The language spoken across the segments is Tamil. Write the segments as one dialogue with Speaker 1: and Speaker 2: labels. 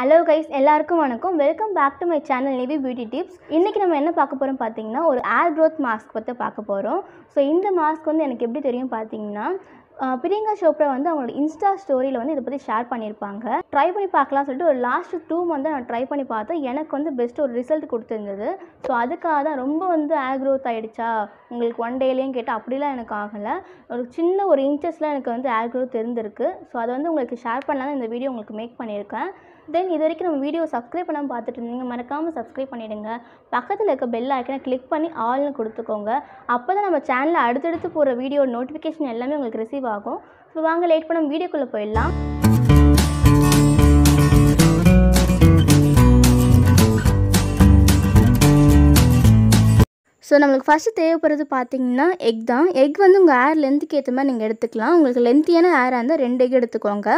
Speaker 1: ஹலோ கைஸ் எல்லாருக்கும் வணக்கம் welcome back to my channel Nivi beauty tips இன்றைக்கி நம்ம என்ன பார்க்க போகிறோம் பார்த்தீங்கன்னா ஒரு ஏர் க்ரோத் மாஸ்க் பற்றி பார்க்க போகிறோம் ஸோ இந்த மாஸ்க் வந்து எனக்கு எப்படி தெரியும் பார்த்தீங்கன்னா பிரியங்கா சோப்ரா வந்து அவங்களோட இன்ஸ்டா ஸ்டோரியில் வந்து இதை பற்றி ஷேர் பண்ணியிருப்பாங்க ட்ரை பண்ணி பார்க்கலாம் சொல்லிட்டு ஒரு லாஸ்ட் டூ மந்த் நான் ட்ரை பண்ணி பார்த்தேன் எனக்கு வந்து பெஸ்ட் ஒரு ரிசல்ட் கொடுத்துருந்தது ஸோ அதுக்காக தான் ரொம்ப வந்து க்ரோத் ஆகிடுச்சா உங்களுக்கு ஒன் டேலேயும் கேட்டால் அப்படிலாம் எனக்கு ஆகலை ஒரு சின்ன ஒரு இன்ச்சஸ்லாம் எனக்கு வந்து க்ரோத் இருந்திருக்கு ஸோ அதை வந்து உங்களுக்கு ஷேர் பண்ணலாம் இந்த வீடியோ உங்களுக்கு மேக் பண்ணியிருக்கேன் தென் இது வரைக்கும் நம்ம வீடியோ சப்ஸ்கிரைப் பண்ணாமல் பார்த்துட்டு இருந்தீங்க மறக்காமல் சப்ஸ்கிரைப் பண்ணிவிடுங்க பக்கத்தில் இருக்க பெல் ஐக்கனை கிளிக் பண்ணி ஆல்னு கொடுத்துக்கோங்க அப்போ தான் நம்ம சேனலில் அடுத்தடுத்து போகிற வீடியோ நோட்டிஃபிகேஷன் எல்லாமே உங்களுக்கு ரிசீவ் ஆகும் ஸோ வாங்க லேட் பண்ணால் வீடியோக்குள்ளே போயிடலாம் ஸோ நம்மளுக்கு ஃபஸ்ட்டு தேவைப்படுறது பார்த்திங்கன்னா எக் தான் எக் வந்து உங்கள் ஏர் லென்த்துக்கு ஏற்ற மாதிரி நீங்கள் எடுத்துக்கலாம் உங்களுக்கு லென்த்தியான ஏராக இருந்தால் ரெண்டு எக் எடுத்துக்கோங்க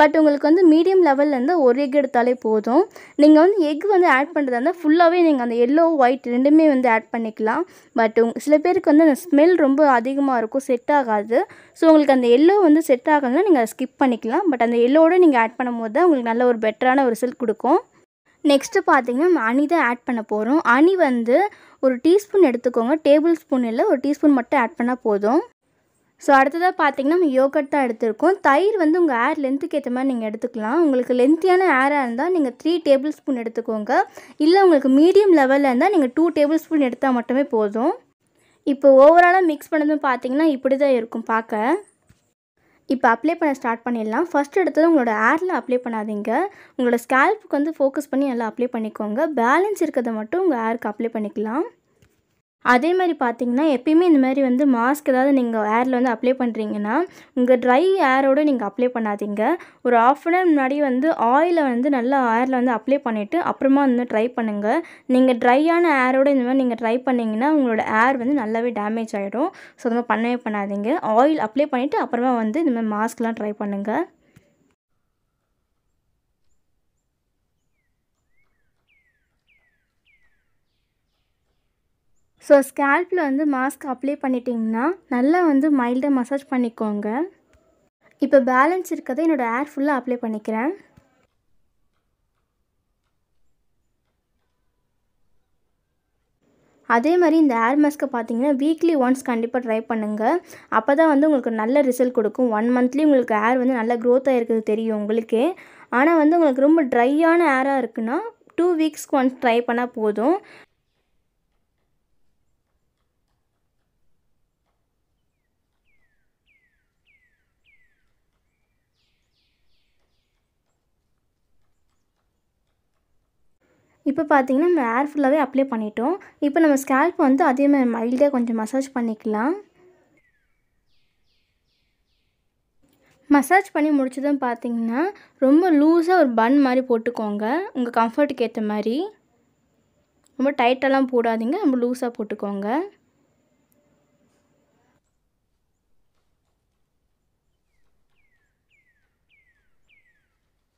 Speaker 1: பட் உங்களுக்கு வந்து மீடியம் இருந்தால் ஒரு எக் எடுத்தாலே போதும் நீங்கள் வந்து எக் வந்து ஆட் பண்ணுறதா இருந்தால் ஃபுல்லாகவே நீங்கள் அந்த எல்லோ ஒயிட் ரெண்டுமே வந்து ஆட் பண்ணிக்கலாம் பட் சில பேருக்கு வந்து அந்த ஸ்மெல் ரொம்ப அதிகமாக இருக்கும் செட் ஆகாது ஸோ உங்களுக்கு அந்த எல்லோ வந்து செட் ஆகலைன்னா நீங்கள் அதை ஸ்கிப் பண்ணிக்கலாம் பட் அந்த எல்லோட நீங்கள் ஆட் போது தான் உங்களுக்கு நல்ல ஒரு பெட்டரான ஒரு ரிசல்ட் கொடுக்கும் நெக்ஸ்ட்டு நம்ம அணி தான் ஆட் பண்ண போகிறோம் அணி வந்து ஒரு டீஸ்பூன் எடுத்துக்கோங்க டேபிள் ஸ்பூன் இல்லை ஒரு டீஸ்பூன் மட்டும் ஆட் பண்ணால் போதும் ஸோ அடுத்ததாக பார்த்தீங்கன்னா நம்ம யோகட் தான் எடுத்திருக்கோம் தயிர் வந்து உங்கள் ஏர் லென்த்துக்கு ஏற்ற மாதிரி நீங்கள் எடுத்துக்கலாம் உங்களுக்கு லென்த்தியான ஏராக இருந்தால் நீங்கள் த்ரீ டேபிள் ஸ்பூன் எடுத்துக்கோங்க இல்லை உங்களுக்கு மீடியம் லெவலில் இருந்தால் நீங்கள் டூ டேபிள் ஸ்பூன் எடுத்தால் மட்டுமே போதும் இப்போ ஓவராலாக மிக்ஸ் பண்ணதும் பார்த்தீங்கன்னா இப்படி தான் இருக்கும் பார்க்க இப்போ அப்ளை பண்ண ஸ்டார்ட் பண்ணிடலாம் ஃபஸ்ட் எடுத்தது உங்களோட ஏரில் அப்ளை பண்ணாதீங்க உங்களோட ஸ்கேல்ப்புக்கு வந்து ஃபோக்கஸ் பண்ணி நல்லா அப்ளை பண்ணிக்கோங்க பேலன்ஸ் இருக்கிறத மட்டும் உங்கள் ஏருக்கு அப்ளை பண்ணிக்கலாம் அதே மாதிரி பார்த்தீங்கன்னா எப்பயுமே இந்த மாதிரி வந்து மாஸ்க் ஏதாவது நீங்கள் ஏரில் வந்து அப்ளை பண்ணுறீங்கன்னா உங்கள் ட்ரை ஏரோடு நீங்கள் அப்ளை பண்ணாதீங்க ஒரு ஆஃப் அன் ஹவர் முன்னாடி வந்து ஆயிலை வந்து நல்லா ஏரில் வந்து அப்ளை பண்ணிவிட்டு அப்புறமா வந்து ட்ரை பண்ணுங்கள் நீங்கள் ட்ரையான ஏரோடு இந்த மாதிரி நீங்கள் ட்ரை பண்ணிங்கன்னா உங்களோட ஏர் வந்து நல்லாவே டேமேஜ் ஆகிடும் ஸோ இந்த மாதிரி பண்ணவே பண்ணாதீங்க ஆயில் அப்ளை பண்ணிவிட்டு அப்புறமா வந்து இந்த மாதிரி மாஸ்க்லாம் ட்ரை பண்ணுங்கள் ஸோ ஸ்கேல்பில் வந்து மாஸ்க் அப்ளை பண்ணிட்டிங்கன்னா நல்லா வந்து மைல்டாக மசாஜ் பண்ணிக்கோங்க இப்போ பேலன்ஸ் இருக்கதை என்னோடய ஏர் ஃபுல்லாக அப்ளை பண்ணிக்கிறேன் அதே மாதிரி இந்த ஏர் மாஸ்க்கை பார்த்தீங்கன்னா வீக்லி ஒன்ஸ் கண்டிப்பாக ட்ரை பண்ணுங்கள் அப்போ தான் வந்து உங்களுக்கு நல்ல ரிசல்ட் கொடுக்கும் ஒன் மந்த்லி உங்களுக்கு ஏர் வந்து நல்லா க்ரோத் ஆகிருக்குது தெரியும் உங்களுக்கே ஆனால் வந்து உங்களுக்கு ரொம்ப ட்ரையான ஏராக இருக்குன்னா டூ வீக்ஸ்க்கு ஒன்ஸ் ட்ரை பண்ணால் போதும் இப்போ பார்த்தீங்கன்னா நம்ம ஹேர் ஃபுல்லாகவே அப்ளை பண்ணிட்டோம் இப்போ நம்ம ஸ்கேல்ப் வந்து அதே மாதிரி மைல்டாக கொஞ்சம் மசாஜ் பண்ணிக்கலாம் மசாஜ் பண்ணி முடிச்சதும் பார்த்திங்கன்னா ரொம்ப லூஸாக ஒரு பன் மாதிரி போட்டுக்கோங்க உங்கள் கம்ஃபர்ட்டுக்கு ஏற்ற மாதிரி ரொம்ப டைட்டெல்லாம் போடாதீங்க ரொம்ப லூஸாக போட்டுக்கோங்க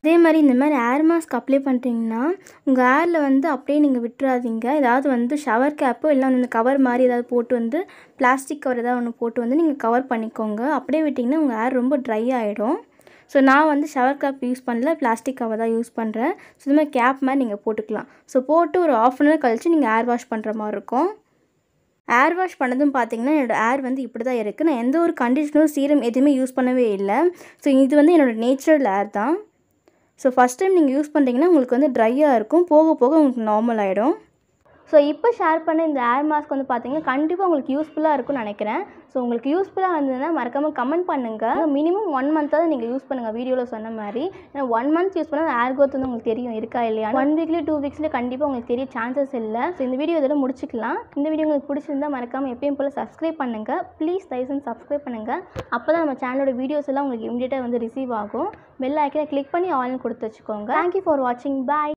Speaker 1: அதே மாதிரி இந்த மாதிரி ஏர் மாஸ்க் அப்ளை பண்ணுறீங்கன்னா உங்கள் ஏரில் வந்து அப்படியே நீங்கள் விட்டுறாதீங்க ஏதாவது வந்து ஷவர் கேப்போ இல்லை வந்து இந்த கவர் மாதிரி ஏதாவது போட்டு வந்து பிளாஸ்டிக் கவர் ஏதாவது ஒன்று போட்டு வந்து நீங்கள் கவர் பண்ணிக்கோங்க அப்படியே விட்டிங்கன்னா உங்கள் ஏர் ரொம்ப ட்ரை ஆகிடும் ஸோ நான் வந்து ஷவர் கேப் யூஸ் பண்ணல பிளாஸ்டிக் கவர் தான் யூஸ் பண்ணுறேன் ஸோ இது மாதிரி கேப் மாதிரி நீங்கள் போட்டுக்கலாம் ஸோ போட்டு ஒரு ஆஃப் அன் ஹவர் கழித்து நீங்கள் ஏர் வாஷ் பண்ணுற மாதிரி இருக்கும் ஏர் வாஷ் பண்ணதும் பார்த்தீங்கன்னா என்னோடய ஏர் வந்து இப்படி தான் இருக்குது நான் எந்த ஒரு கண்டிஷனும் சீரம் எதுவுமே யூஸ் பண்ணவே இல்லை ஸோ இது வந்து என்னோடய நேச்சுரல் ஏர் தான் ஸோ ஃபஸ்ட் டைம் நீங்கள் யூஸ் பண்ணுறீங்கன்னா உங்களுக்கு வந்து ட்ரையாக இருக்கும் போக போக உங்களுக்கு நார்மல் ஆகிடும் ஸோ இப்போ ஷேர் பண்ண இந்த ஏர் மாஸ்க் வந்து பார்த்தீங்கன்னா கண்டிப்பாக உங்களுக்கு யூஸ்ஃபுல்லாக இருக்கும்னு நினைக்கிறேன் ஸோ உங்களுக்கு யூஸ்ஃபுல்லாக இருந்ததுன்னா மறக்காமல் கமெண்ட் பண்ணுங்கள் மினிமம் ஒன் மந்த்தாவது நீங்கள் யூஸ் பண்ணுங்கள் வீடியோவில் சொன்ன மாதிரி ஏன்னா ஒன் மந்த் யூஸ் பண்ணால் ஏர் கோத் வந்து உங்களுக்கு தெரியும் இருக்கா இல்லையா ஒன் வீக்லி டூ வீக்ஸில் கண்டிப்பாக உங்களுக்கு தெரிய சான்சஸ் இல்லை ஸோ இந்த வீடியோ இதோட முடிச்சுக்கலாம் இந்த வீடியோ உங்களுக்கு பிடிச்சிருந்தா மறக்காமல் எப்பயும் போல் சப்ஸ்கிரைப் பண்ணுங்கள் ப்ளீஸ் தயவுசு சப்ஸ்கிரைப் பண்ணுங்கள் அப்போ தான் நம்ம சேனலோட வீடியோஸ் எல்லாம் உங்களுக்கு இமீடியட்டாக வந்து ரிசீவ் ஆகும் பெல் ஐக்கனை கிளிக் பண்ணி ஆன்லைன் கொடுத்து வச்சுக்கோங்க தேங்க்யூ ஃபார் வாட்சிங் பாய்